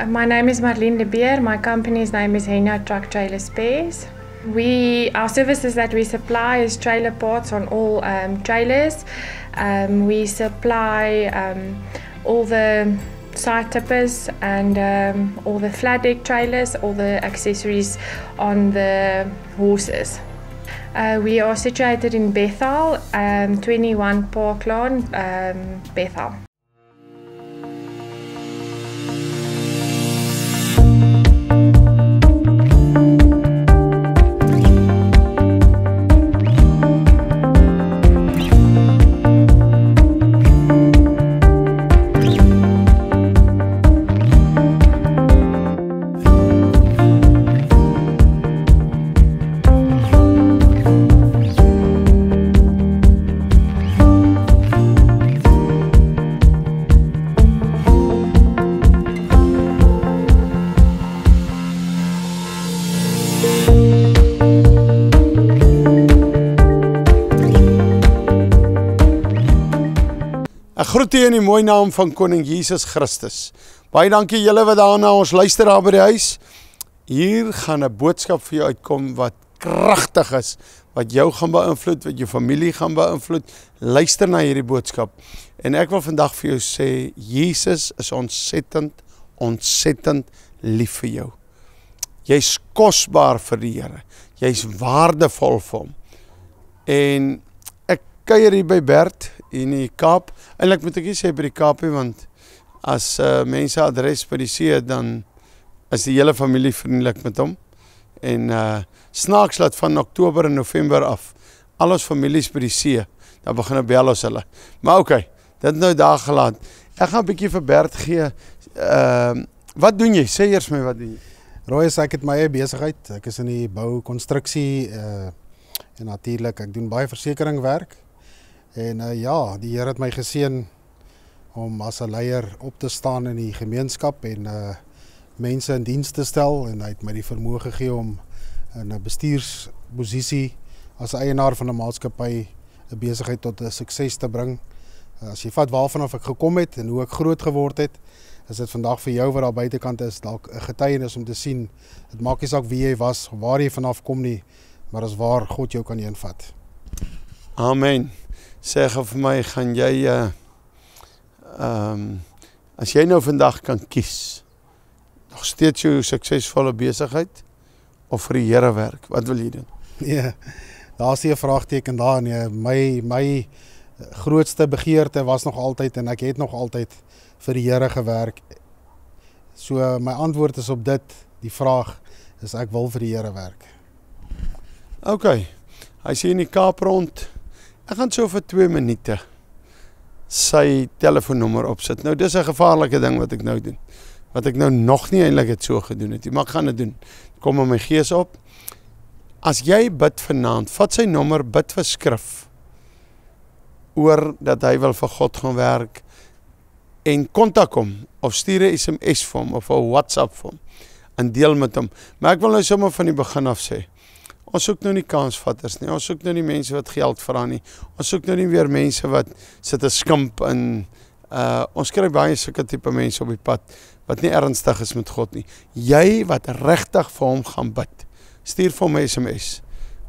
Uh, my name is Marlene de Beer. My company's name is Henna Truck Trailer Spares. We our services that we supply is trailer parts on all um, trailers. Um, we supply um, all the side tippers and um, all the flat deck trailers, all the accessories on the horses. Uh, we are situated in Bethel, um, 21 Park Lawn, um, Bethel. groet u in die mooi naam van koning Jesus Christus. Baie dankie julle wat daar na ons luister daar by die huis. Hier gaan 'n boodskap vir jou uitkom wat kragtig is, wat jou gaan beïnvloed, wat jou familie gaan beïnvloed. Luister na hierdie boodskap. En ek wil vandag vir jou sê Jesus is ontsettend ontsettend lief vir jou. Jy's kosbaar vir die Here. Jy's waardevol vir hom. En ek kuier hier by Bert in die Kaap. Eilik moet ek sê by die Kaapie want as uh, mense adres by die see dan is die hele familie vriendelik met hom. En uh snaaks laat van Oktober en November af al ons families by die see dan begin hulle bel ons hulle. Maar okay, dit nou daar gelaat. Ek gaan 'n bietjie vir Bert gee. Ehm uh, wat doen jy? Sê eers my wat doen jy? Roy sê ek het my eie besigheid. Ek is in die bou konstruksie uh eh, en natuurlik ek doen baie versekeringwerk. En uh, ja, die Here het my geseën om as 'n leier op te staan in die gemeenskap en uh mense in diens te stel en hy het my die vermoë gegee om in 'n bestuursposisie as eienaar van 'n maatskappy 'n besigheid tot 'n sukses te bring. Eh, as jy vat waarvan af ek gekom het en hoe ek groot geword het, is dit vandag vir jou wat daar buitekant is dalk 'n getuienis om te sien. Dit maak nie saak wie jy was of waar jy vanaf kom nie, maar as waar God jou kan heenvat. Amen sê gou vir my gaan jy uh ehm um, as jy nou vandag kan kies nog steeds jou suksesvolle besigheid of vir die Here werk, wat wil jy doen? Nee. Ja, Daar's nie 'n vraagteken daar nie. My my grootste begeerte was nog altyd en ek het nog altyd vir die Here gewerk. So my antwoord is op dit, die vraag is ek wil vir die Here werk. OK. Hy sê in die Kaap rond Ek gaan so vir 2 minute sy telefoonnommer opsit. Nou dis 'n gevaarlike ding wat ek nou doen. Wat ek nou nog nie eintlik het so gedoen het nie, maar ek gaan dit doen. Kom in my gees op. As jy bid vanaand, vat sy nommer, bid vir skrif oor dat hy wil vir God gaan werk en kontak hom of stuur 'n SMS vir hom of 'n WhatsApp vir hom en deel met hom. Maar ek wil nou sommer van die begin af sê. Ons soek nou nie kansvatters nie. Ons soek nou nie mense wat geld vra nie. Ons soek nou nie weer mense wat sit 'n skimp in uh ons kry baie sulke tipe mense op die pad wat nie ernstig is met God nie. Jy wat regtig vir hom gaan bid, stuur vir hom 'n SMS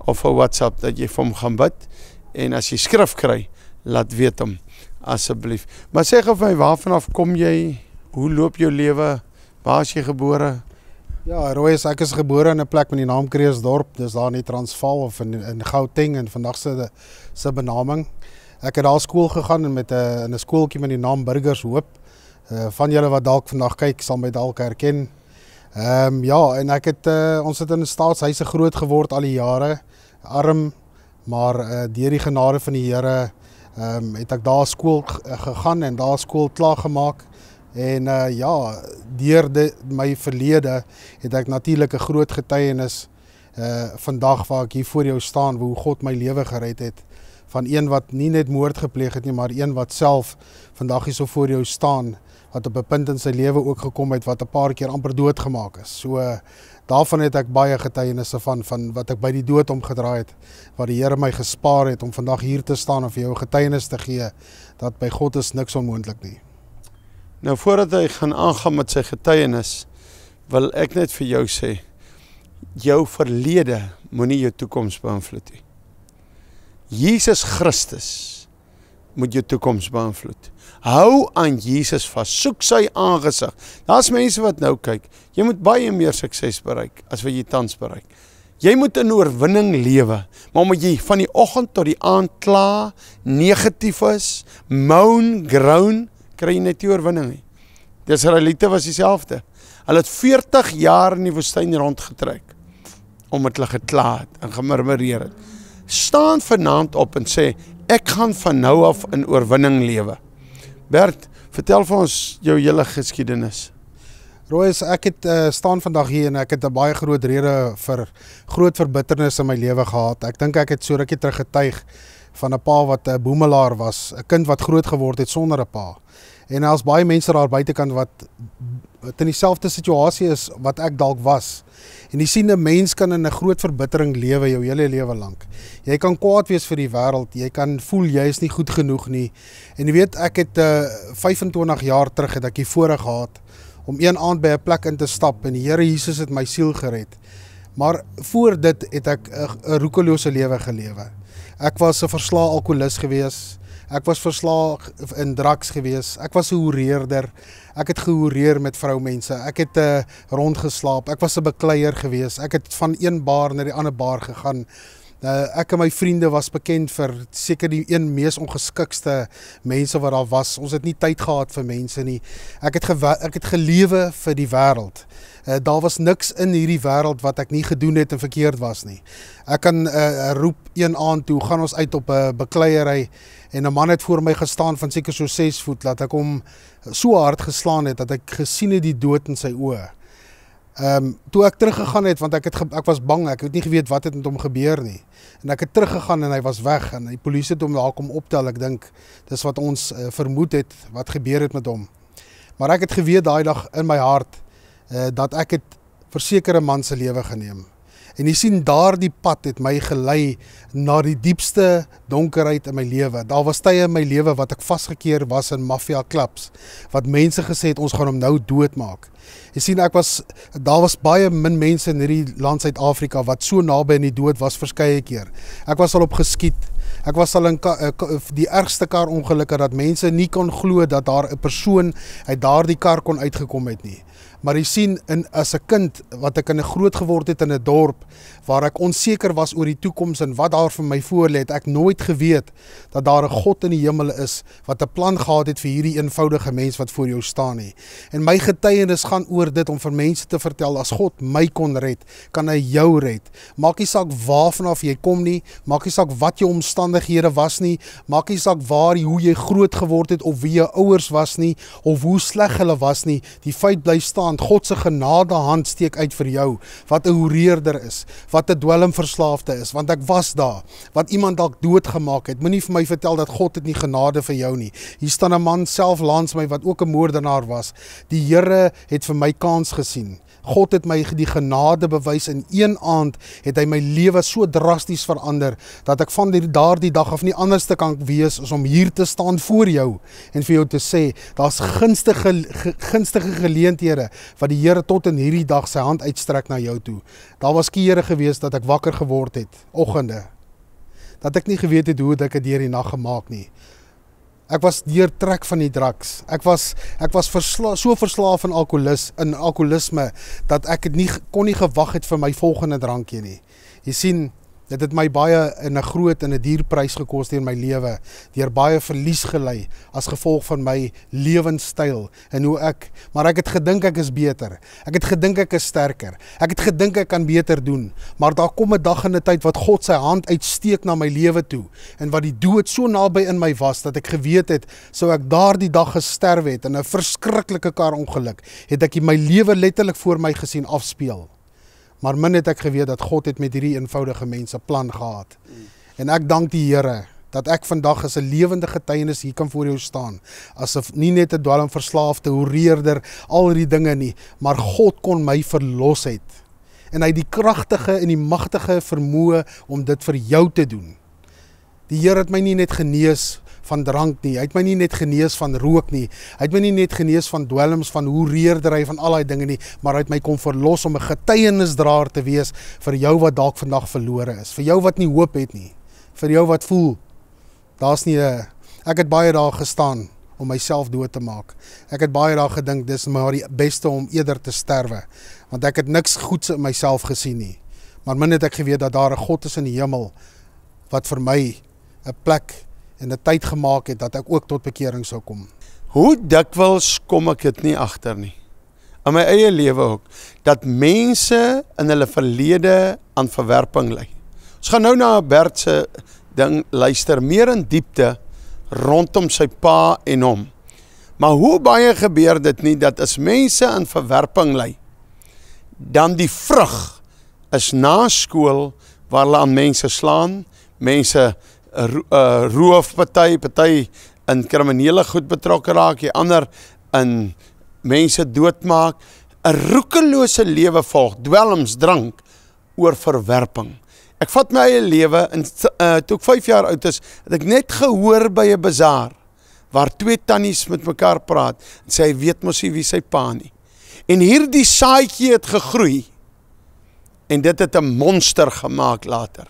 of 'n WhatsApp dat jy vir hom gaan bid en as jy skrif kry, laat weet hom asseblief. Maar sê gou vir my, waarvan af kom jy? Hoe loop jou lewe? Waar is jy gebore? Ja, Roy, ek is gebore in 'n plek met die naam Kreeusdorp. Dis daar in die Transvaal of in in Gauteng en vandag se se benaming. Ek het daar skool gegaan met 'n eh, in 'n skooltjie met die naam Burgershoop. Uh eh, van julle wat dalk vandag kyk, sal my dalk herken. Ehm um, ja, en ek het uh, ons het in 'n staatshuise groot geword al die jare. Arm, maar uh deur die genade van die Here ehm um, het ek daar skool gegaan en daar skool klaar gemaak. En uh ja, deur de, my verlede het ek natuurlik 'n groot getuienis uh vandag waar ek hier voor jou staan hoe God my lewe gered het van een wat nie net moord gepleeg het nie, maar een wat self vandag hier so voor jou staan wat op 'n punt in sy lewe ook gekom het wat 'n paar keer amper dood gemaak is. So daarvan het ek baie getuienisse van van wat ek by die dood omgedraai het wat die Here my gespaar het om vandag hier te staan en vir jou getuienis te gee dat by God is niks onmoontlik nie. Nou voordat hy gaan aangaan met sy getuienis, wil ek net vir jou sê jou verlede moenie jou toekoms beïnvloed nie. Jesus Christus moet jou toekoms beïnvloed. Hou aan Jesus vas, soek sy aangesig. Daar's mense wat nou kyk. Jy moet baie meer sukses bereik as wat jy tans bereik. Jy moet 'n oorwinning lewe, maar moet jy van die oggend tot die aand kla, negatief is, moan, groan, kry jy net nie oorwinning nie. Die Israeliete was dieselfde. Hulle het 40 jaar in die woestyn rondgetrek omdat hulle gekla het en gemurmureer het. Staan vanaand op en sê ek gaan van nou af in oorwinning lewe. Bert, vertel vir ons jou hele geskiedenis. Roos, ek het uh, staan vandag hier en ek het 'n baie groot rede vir groot verbitternis in my lewe gehad. Ek dink ek het so rukkie terug getuig van 'n pa wat 'n boemelaar was, 'n kind wat groot geword het sonder 'n pa. En daar's baie mense daar buitekant wat wat in dieselfde situasie is wat ek dalk was. En jy sien 'n mens kan in 'n groot verbittering lewe jou hele lewe lank. Jy kan kwaad wees vir die wêreld, jy kan voel jy is nie goed genoeg nie. En jy weet ek het uh, eh, 25 jaar terug het ek hier voor gehad om een aand by 'n plek in te stap en die Here Jesus het my siel gered. Maar voor dit het ek 'n roekelose lewe gelewe. Ek was 'n verslae alkoholist geweest. Ek was verslaag in drugs gewees. Ek was 'n hoereerder. Ek het gehoereer met vroumense. Ek het uh, rondgeslaap. Ek was 'n bekleier gewees. Ek het van een bar na die ander bar gegaan. Nou ek en my vriende was bekend vir seker die een mees ongeskikste mense wat daar was. Ons het nie tyd gehad vir mense nie. Ek het ek het gelewe vir die wêreld. Uh, daar was niks in hierdie wêreld wat ek nie gedoen het en verkeerd was nie. Ek kan uh, roep een aand toe gaan ons uit op 'n uh, bekleierery en 'n man het voor my gestaan van seker so 6 voet laat ek hom so hard geslaan het dat ek gesien het die dood in sy oë. Ehm um, toe ek teruggegaan het want ek het ek was bang, ek het nie geweet wat het met hom gebeur nie. En ek het teruggegaan en hy was weg en die polisie het hom daar kom optel. Ek dink dis wat ons uh, vermoed het wat gebeur het met hom. Maar ek het geweet daai dag in my hart uh, dat ek het versekerde man se lewe geneem. En jy sien daardie pad het my gelei na die diepste donkerheid in my lewe. Daar was tye in my lewe wat ek vasgekeer was in mafia klubs wat mense gesê het ons gaan hom nou doodmaak. Jy sien ek was daar was baie min mense in hierdie land Suid-Afrika wat so naby aan die dood was verskeie keer. Ek was al op geskiet. Ek was al in eh, eh, die ergste kar ongeluk dat mense nie kon glo dat daar 'n persoon uit daardie kar kon uitgekom het nie maar jy sien in as 'n kind wat ek in 'n groot geword het in 'n dorp waar ek onseker was oor die toekoms en wat daar vir my voorlê het ek nooit geweet dat daar 'n God in die hemel is wat 'n plan gehad het vir hierdie eenvoudige mens wat voor jou staan nie en my getuienis gaan oor dit om vir mense te vertel as God my kon red kan hy jou red maak nie saak waarvan af jy kom nie maak nie saak wat jou omstandighede was nie maak nie saak waar jy hoe jy groot geword het of wie jou ouers was nie of hoe sleg hulle was nie die feit bly staan hand, God se genade hand steek uit vir jou wat 'n hoereerder is, wat 'n dwelmverslaafde is, want ek was daar, wat iemand dalk doodgemaak het. Moenie vir my vertel dat God dit nie genade vir jou nie. Hier staan 'n man self langs my wat ook 'n moordenaar was. Die Here het vir my kans gesien. God het my die genade bewys in een aand het hy my lewe so drasties verander dat ek van daardie dag af nie anders te kan wees as om hier te staan voor jou en vir jou te sê daar's gunstige gunstige geleenthede wat die Here tot in hierdie dag sy hand uitstrek na jou toe. Daar was kere gewees dat ek wakker geword het oggende dat ek nie geweet het hoe dit ek dit deur die nag gemaak nie. Ek was deur trek van die drugs. Ek was ek was versla, so verslaaf aan alkoholis in alkoholisme dat ek dit nie kon nie gewag het vir my volgende drankie nie. Jy sien, Dit het my baie in 'n groot en 'n duur prys gekos in my lewe, deur baie verlies gelei as gevolg van my lewenstyl en hoe ek, maar ek het gedink ek is beter. Ek het gedink ek is sterker. Ek het gedink ek kan beter doen. Maar daar kom 'n dag in 'n tyd wat God sy hand uitsteek na my lewe toe en wat die dood so naby in my was dat ek geweet het sou ek daardie dag gesterf het in 'n verskriklike karongeluk, het ek my lewe letterlik voor my gesien afspeel. Maar min het ek geweet dat God het met hierdie eenvoudige mense plan gehad. En ek dank die Here dat ek vandag as 'n lewende getuienis hier kan voor jou staan asof nie net 'n dwelmverslaafde hoereerder al hierdie dinge nie, maar God kon my verlos het. En hy het die kragtige en die magtige vermoë om dit vir jou te doen. Die Here het my nie net genees van drank nie. Hy het my nie net genees van rook nie. Hy het my nie net genees van dwelms van hoe reerdery van al daai dinge nie, maar hy het my kom verlos om 'n getuienisdraer te wees vir jou wat dalk vandag verlore is, vir jou wat nie hoop het nie, vir jou wat voel daar's nie 'n ek het baie daar gestaan om myself dood te maak. Ek het baie daar gedink dis maar die beste om eerder te sterwe, want ek het niks goeds in myself gesien nie. Maar min het ek geweet dat daar 'n God is in die hemel wat vir my 'n plek en 'n tyd gemaak het dat ek ook tot bekering sou kom. Hoe dikwels kom ek dit nie agter nie. In my eie lewe ook dat mense in hulle verlede aan verwerping ly. Ons gaan nou na Bert se ding luister meer in diepte rondom sy pa en hom. Maar hoe baie gebeur dit nie dat as mense aan verwerping ly dan die vrug is na skool waar hulle aan mense slaan, mense Eh, roofpartij, partij in criminele goed betrokken raak, die ander in mense doodmaak, een roekeloose leven volg, dwelmsdrank, oor verwerping. Ek vat my eie leven, en uh, toe ek vijf jaar oud is, het ek net gehoor by een bazaar, waar twee tannies met mekaar praat, en sê, weet mys nie wie sy pa nie. En hier die saaikie het gegroei, en dit het een monster gemaakt later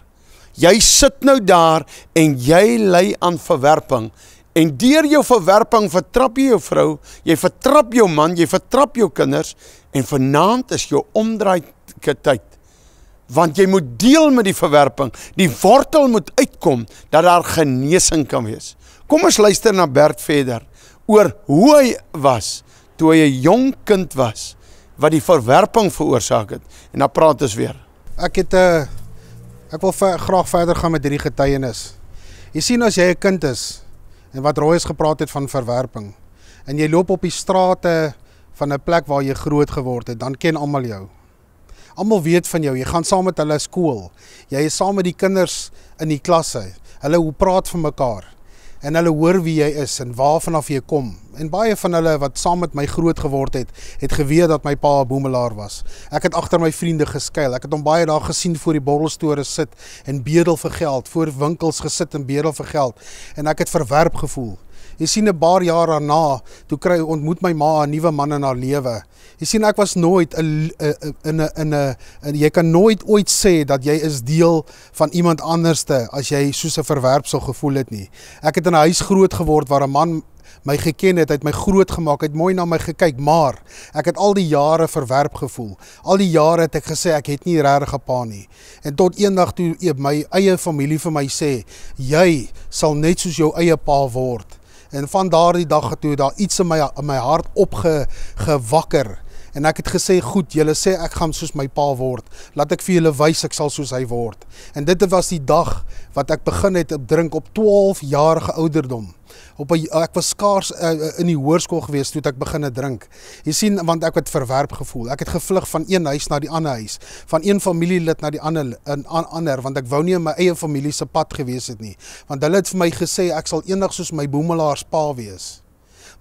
jy sit nou daar en jy lei aan verwerping. En deur jou verwerping vertrap jy jou vrou, jy vertrap jou man, jy vertrap jou kinders en vanaand is jou omdraai tyd. Want jy moet deel met die verwerping. Die wortel moet uitkom dat daar genesing kan wees. Kom ons luister na Bert verder oor hoe hy was toe hy 'n jong kind was wat die verwerping veroorsaak het. En dan praat ons weer. Ek het 'n eh, Ek wil ver, graag verder gaan met hierdie getuienis. Jy sien as jy 'n kind is en wat Roy het gepraat het van verwerping en jy loop op die strate van 'n plek waar jy groot geword het, dan ken almal jou. Almal weet van jou. Jy gaan saam met hulle skool. Jy is saam met die kinders in die klasse. Hulle hoe praat van mekaar en hulle hoor wie jy is en waarvan af jy kom. En baie van hulle wat saam met my groot geword het, het geweet dat my pa 'n boemelaar was. Ek het agter my vriende geskuil. Ek het hom baie daar gesien voor die bottelstore sit en bedel vir geld, voor winkels gesit en bedel vir geld. En ek het verwerp gevoel. Jy sien 'n paar jaar daarna, toe kry ontmoet my ma 'n nuwe man in haar lewe. Jy sien ek was nooit 'n in 'n in 'n jy kan nooit ooit sê dat jy is deel van iemand anderste as jy so 'n verwerpsel gevoel het nie. Ek het in 'n huis groot geword waar 'n man my geken het, hy het my groot gemaak, hy het mooi na my gekyk, maar ek het al die jare verwerp gevoel. Al die jare het ek gesê ek het nie regtig 'n pa nie. En tot eendag toe eh, my eie familie vir my sê, jy sal net soos jou eie pa word. En van daardie dag toe daar iets in my in my hart opgewakker. En ek het gesê, "Goed, julle sê ek gaan soos my pa word. Laat ek vir julle wys ek sal soos hy word." En dit was die dag wat ek begin het op drink op 12 jarige ouderdom op 'n eh, ek was skaars uh, in die hoërskool gewees toe ek begin het drink. Jy sien want ek het verwerp gevoel. Ek het gevlug van een huis na die ander huis, van een familielid na die ander in an, ander want ek wou nie in my eie familie se pad gewees het nie. Want hulle het vir my gesê ek sal eendag soos my boemelaarspa wees.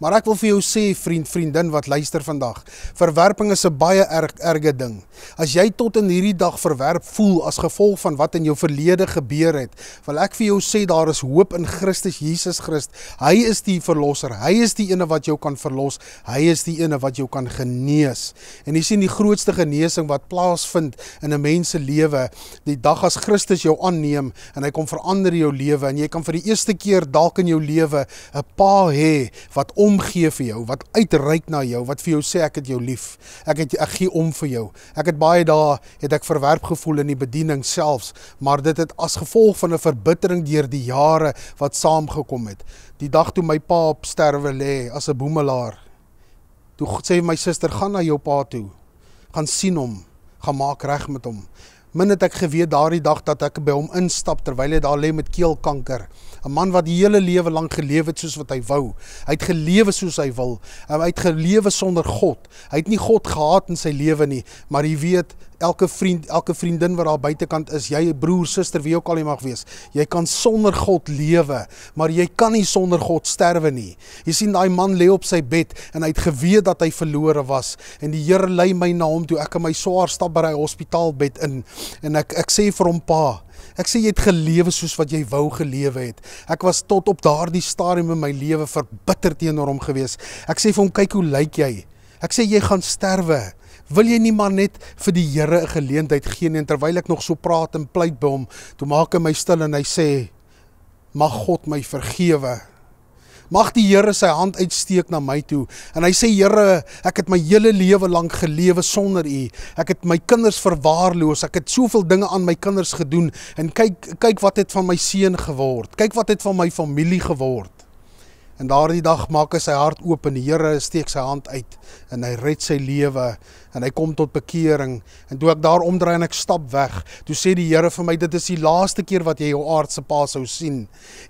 Maar ek wil vir jou sê vriend, vriendin wat luister vandag, verwerping is 'n baie erg erge ding. As jy tot in hierdie dag verwerp voel as gevolg van wat in jou verlede gebeur het, wil ek vir jou sê daar is hoop in Christus Jesus Christus. Hy is die verlosser. Hy is die ene wat jou kan verlos. Hy is die ene wat jou kan genees. En jy sien die grootste genesing wat plaasvind in 'n mens se lewe, die dag as Christus jou aanneem en hy kom verander jou lewe en jy kan vir die eerste keer dalk in jou lewe 'n pa hê wat om omgee vir jou, wat uitreik na jou, wat vir jou sê ek het jou lief. Ek het ek gee om vir jou. Ek het baie dae het ek verwerp gevoel in die bediening selfs, maar dit het as gevolg van 'n verbittering deur die jare wat saamgekom het. Die dag toe my pa op sterwe lê as 'n boemelaar. Toe sê my suster, gaan na jou pa toe. Gaan sien hom, gaan maak reg met hom. Min het ek geweet daardie dag dat ek by hom instap terwyl hy daar lê met keelkanker 'n man wat die hele lewe lank geleef het soos wat hy wou. Hy het gelewe soos hy wil. Hy het gelewe sonder God. Hy het nie God gehaat in sy lewe nie, maar jy weet, elke vriend, elke vriendin wat daar buitekant is, jy broer, suster, wie ook al jy mag wees, jy kan sonder God lewe, maar jy kan nie sonder God sterwe nie. Jy sien daai man lê op sy bed en hy het geweet dat hy verlore was en die Here lei my na hom toe. Ek het my swaar stap by hy hospitaalbed in en ek ek sê vir hom pa Ek sê jy het gelewe soos wat jy wou gelewe het. Ek was tot op daardie stadium in my lewe verbitter teenoor hom gewees. Ek sê vir hom kyk hoe lyk jy? Ek sê jy gaan sterwe. Wil jy nie maar net vir die Here 'n geleentheid gee nie terwyl ek nog so praat en pleit by hom, toe maak hy my stil en hy sê mag God my vergewe mag die Here sy hand uitsteek na my toe en hy sê Here ek het my hele lewe lank gelewe sonder u ek het my kinders verwaarloos ek het soveel dinge aan my kinders gedoen en kyk kyk wat het van my seun geword kyk wat het van my familie geword En daardie dag maak hy sy hart oop en die Here steek sy hand uit en hy red sy lewe en hy kom tot bekering. En toe ek daar omdraai en ek stap weg, toe sê die Here vir my dit is die laaste keer wat jy jou aardse pa sou sien.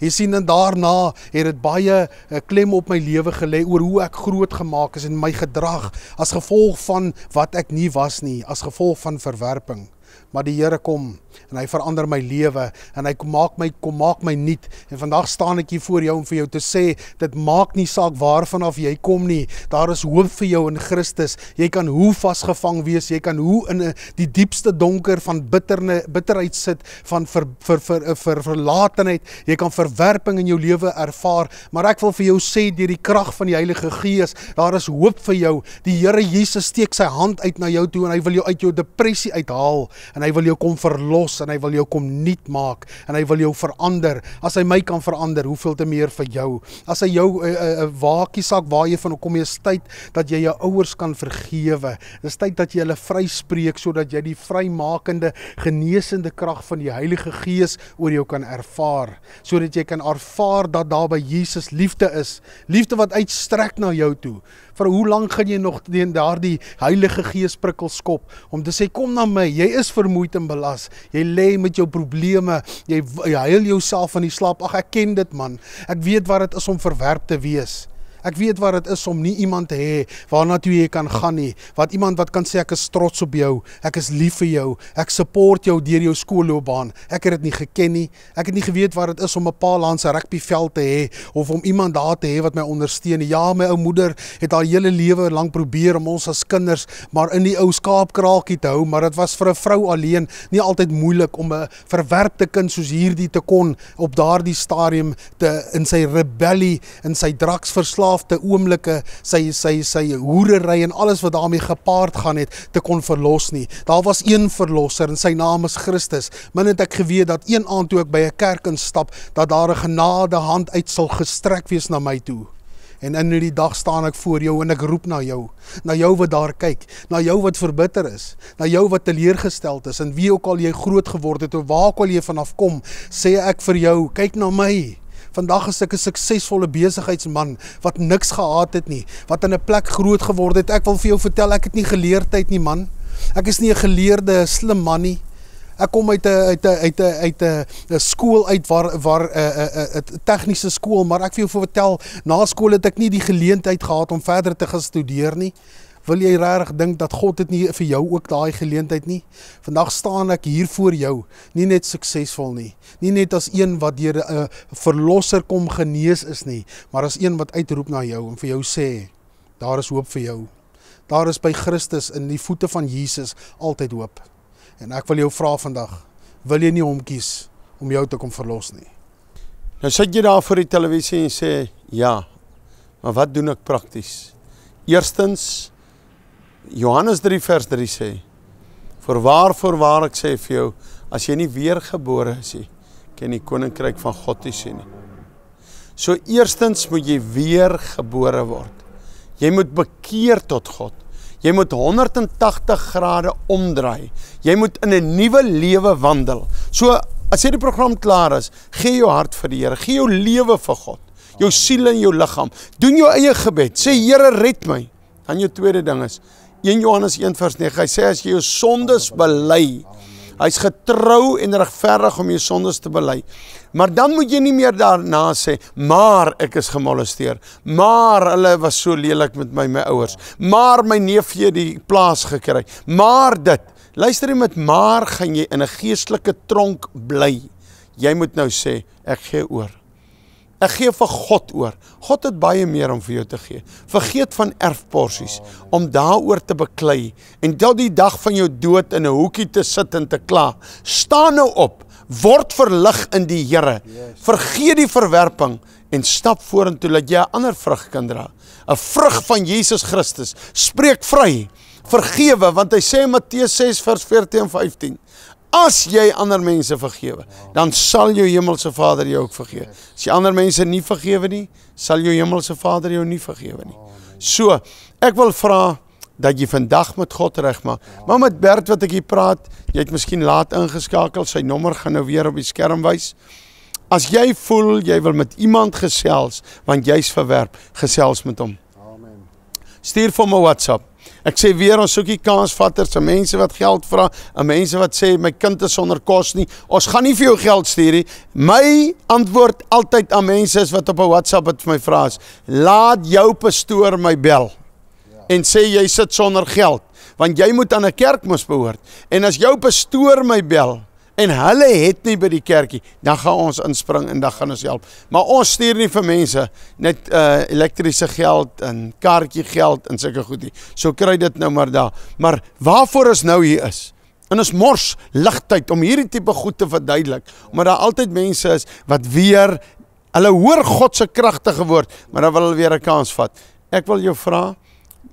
Jy sien en daarna het dit baie 'n eh, klem op my lewe gelê oor hoe ek groot gemaak is en my gedrag as gevolg van wat ek nie was nie, as gevolg van verwerping. Maar die Here kom en hy verander my lewe en hy maak my kom maak my nuut en vandag staan ek hier voor jou om vir jou te sê dit maak nie saak waarvan af jy kom nie daar is hoop vir jou in Christus jy kan hoe vasgevang wees jy kan hoe in eh, die diepste donker van bitterne bitterheid sit van ver ver ver, ver, eh, ver verlatenheid jy kan verwerping in jou lewe ervaar maar ek wil vir jou sê deur die krag van die Heilige Gees daar is hoop vir jou die Here Jesus steek sy hand uit na jou toe en hy wil jou uit jou depressie uithaal en hy wil jou kom verlos los en hy wil jou kom nuut maak en hy wil jou verander. As hy my kan verander, hoeveel te meer vir jou. As hy jou 'n uh, eh, uh, eh, uh, eh, waakie sak waar jy van kom jy is tyd dat jy jou ouers kan vergewe. Dis tyd dat jy hulle vryspreek sodat jy die vrymakende, genesende krag van die Heilige Gees oor jou kan ervaar, sodat jy kan ervaar dat daar by Jesus liefde is, liefde wat uitstrek na jou toe. Vir hoe lank gaan jy nog teen daardie Heilige Gees prikkel skop om te sê kom na my, jy is vermoeid en belas. Jy lê met jou probleme. Jy, jy huil jouself van die slaap. Ag, ek ken dit man. Ek weet wat dit is om verwerp te wees. Ek weet wat dit is om nie iemand te hê waarna toe jy kan gaan nie. Wat iemand wat kan sê ek is trots op jou, ek is lief vir jou, ek support jou deur jou skoolloopbaan. Ek het dit nie geken nie. Ek het nie geweet wat dit is om 'n pa langs 'n rugbyveld te hê of om iemand daar te hê wat my ondersteun. Ja, my ou moeder het haar hele lewe lank probeer om ons as kinders maar in die ou skaapkraakie te hou, maar dit was vir 'n vrou alleen nie altyd moeilik om 'n verwerpte kind soos hierdie te kon op daardie stadium te in sy rebellie, in sy draksverslag verslaafde oomblikke, sy sy sy hoerery en alles wat daarmee gepaard gaan het, te kon verlos nie. Daar was een verlosser en sy naam is Christus. Min het ek geweet dat een aand toe ek by 'n kerk instap, dat daar 'n genade hand uit sal gestrek wees na my toe. En in hierdie dag staan ek voor jou en ek roep na jou, na jou wat daar kyk, na jou wat verbitter is, na jou wat teleurgestel is en wie ook al jy groot geword het of waar ook al jy vanaf kom, sê ek vir jou, kyk na my. Vandag is ek 'n suksesvolle besigheidsman wat niks gehad het nie, wat in 'n plek groot geword het. Ek wil vir jou vertel, ek het nie geleerdheid nie, man. Ek is nie 'n geleerde slim man nie. Ek kom uit 'n uit 'n uit 'n uit 'n eh, skool uit waar waar 'n 'n 'n tegniese skool, maar ek wil jou vertel, na skool het ek nie die geleentheid gehad om verder te gaan studeer nie. Wil jy regtig dink dat God dit nie vir jou ook daai geleentheid nie? Vandag staan ek hier voor jou, nie net suksesvol nie, nie net as een wat deur 'n uh, eh, verlosser kom genees is nie, maar as een wat uitroep na jou en vir jou sê, daar is hoop vir jou. Daar is by Christus in die voete van Jesus altyd hoop. En ek wil jou vra vandag, wil jy nie hom kies om jou te kom verlos nie? Nou sit jy daar voor die televisie en sê, ja. Maar wat doen ek prakties? Eerstens Johannes 3 vers 3 sê: "Voor waar voor waar ek sê vir jou, as jy nie weergebore is nie, ken jy die koninkryk van God nie sien nie." So eerstens moet jy weergebore word. Jy moet bekeer tot God. Jy moet 180 grade omdraai. Jy moet in 'n nuwe lewe wandel. So as jy die program klaar is, gee jou hart vir die Here, gee jou lewe vir God, jou siel en jou liggaam. Doen jou eie gebed. Sê Here, red my. Dan jou tweede ding is, 1 Johannes 1 vers 9. Hy sê as jy jou sondes bely, hy's getrou en regverdig om jou sondes te bely. Maar dan moet jy nie meer daarna sê, maar ek is gemolesteer, maar hulle was so lelik met my my ouers, maar my neefie het die plaas gekry, maar dit. Luister jy met maar gaan jy in 'n geestelike tronk bly. Jy moet nou sê ek gee oor. Ek gee vir God oor. God het baie meer om vir jou te gee. Vergeet van erfporsies om daaroor te beklei en tel die dag van jou dood in 'n hoekie te sit en te kla. Sta nou op. Word verlig in die Here. Vergeet die verwerping en stap vorentoe dat jy 'n ander vrug kan dra. 'n Vrug van Jesus Christus. Spreek vry. Vergewe want hy sê in Matteus 6 vers 14 en 15 as jy ander mense vergewe, dan sal jou hemelse Vader jou ook vergewe. As jy ander mense nie vergewe nie, sal jou hemelse Vader jou nie vergewe nie. So, ek wil vra dat jy vandag met God regmaak. Maar met Bert wat ek hier praat, jy het miskien laat ingeskakel, sy nommer gaan nou weer op die skerm wys. As jy voel jy wil met iemand gesels want jy's verwerp, gesels met hom. Amen. Stuur vir my WhatsApp Ek sê weer ons soekie kaasvatters, mense wat geld vra, mense wat sê my kind is sonder kos nie. Ons gaan nie vir jou geld stuur nie. My antwoord altyd aan mense is wat op 'n WhatsApp het my vra is, laat jou pastoor my bel. Ja. En sê jy sit sonder geld, want jy moet aan 'n kerk mos behoort. En as jou pastoor my bel, en hulle het nie by die kerkie, dan gaan ons inspring en dan gaan ons help. Maar ons stuur nie vir mense net uh eh, elektriese geld en kaartjie geld en sulke goed nie. So kry dit nou maar daar. Maar waarvoor ons nou hier is. En ons mors ligtyd om hierdie tipe goed te verduidelik, omdat daar altyd mense is wat weer hulle hoor God se kragtige woord, maar dan wil hulle weer 'n kans vat. Ek wil jou vra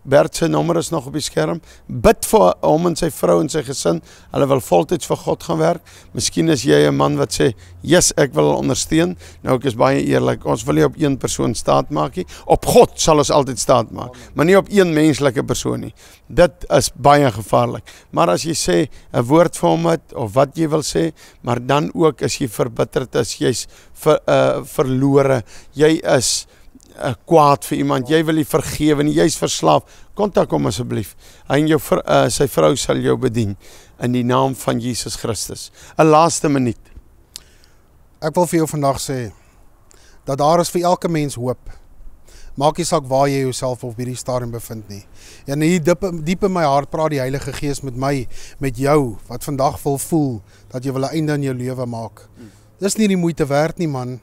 Bert se nommer is nog op die skerm. Bid vir hom en sy vrou en sy gesin. Hulle wil voltyds vir God gaan werk. Miskien is jy 'n man wat sê, "Jesus, ek wil ondersteun." Nou ek is baie eerlik. Ons wil nie op een persoon staat maak nie. Op God sal ons altyd staat maak, maar nie op een menslike persoon nie. Dit is baie gevaarlik. Maar as jy sê 'n woord vir hom het of wat jy wil sê, maar dan ook as jy verbitterd is, jy's ver, uh, verlore. Jy is uh, kwaad vir iemand, jy wil nie vergewe nie, jy's verslaaf, kontak hom asseblief. Hy en jou vir, uh, eh, sy vrou sal jou bedien in die naam van Jesus Christus. 'n Laaste minuut. Ek wil vir jou vandag sê dat daar is vir elke mens hoop. Maak nie saak waar jy jouself op hierdie stadium bevind nie. En hier diep diep in my hart praat die Heilige Gees met my, met jou wat vandag wil voel dat jy wil 'n einde aan jou lewe maak. Dis nie die moeite werd nie man.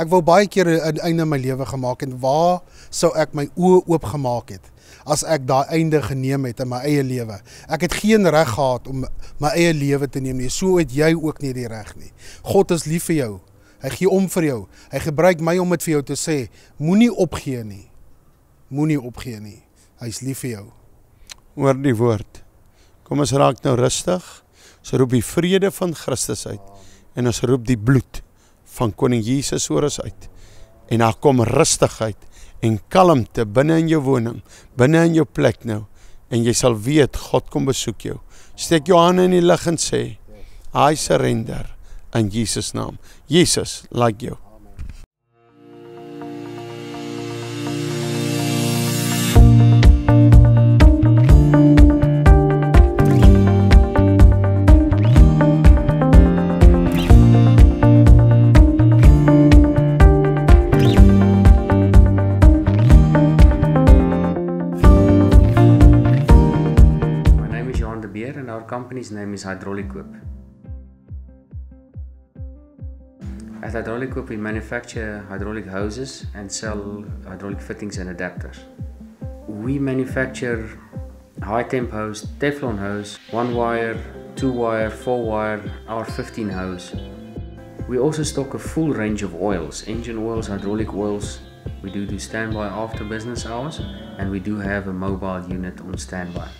Ek wou baie keer 'n einde aan my lewe gemaak en waar sou ek my oë oop gemaak het as ek daai einde geneem het in my eie lewe? Ek het geen reg gehad om my eie lewe te neem nie. So het jy ook nie die reg nie. God is lief vir jou. Hy gee om vir jou. Hy gebruik my om dit vir jou te sê. Moenie opgee nie. Moenie opgee nie. Hy's lief vir jou. Hoor die woord. Kom ons raak nou rustig. Ons roep die vrede van Christus uit en ons roep die bloed van koning Jesus oor ons uit. En daar kom rustigheid en kalmte binne in jou woning, binne in jou plek nou. En jy sal weet God kom besoek jou. Steek jou hande in die lig en sê, I surrender in Jesus naam. Jesus, like you. is hydraulic koop. At Hydraulic Whip, we manufacture hydraulic hoses and sell hydraulic fittings and adapters. We manufacture high temp hose, Teflon hose, one wire, two wire, four wire, r 15 hose. We also stock a full range of oils, engine oils, hydraulic oils. We do do standby after business hours and we do have a mobile unit on standby.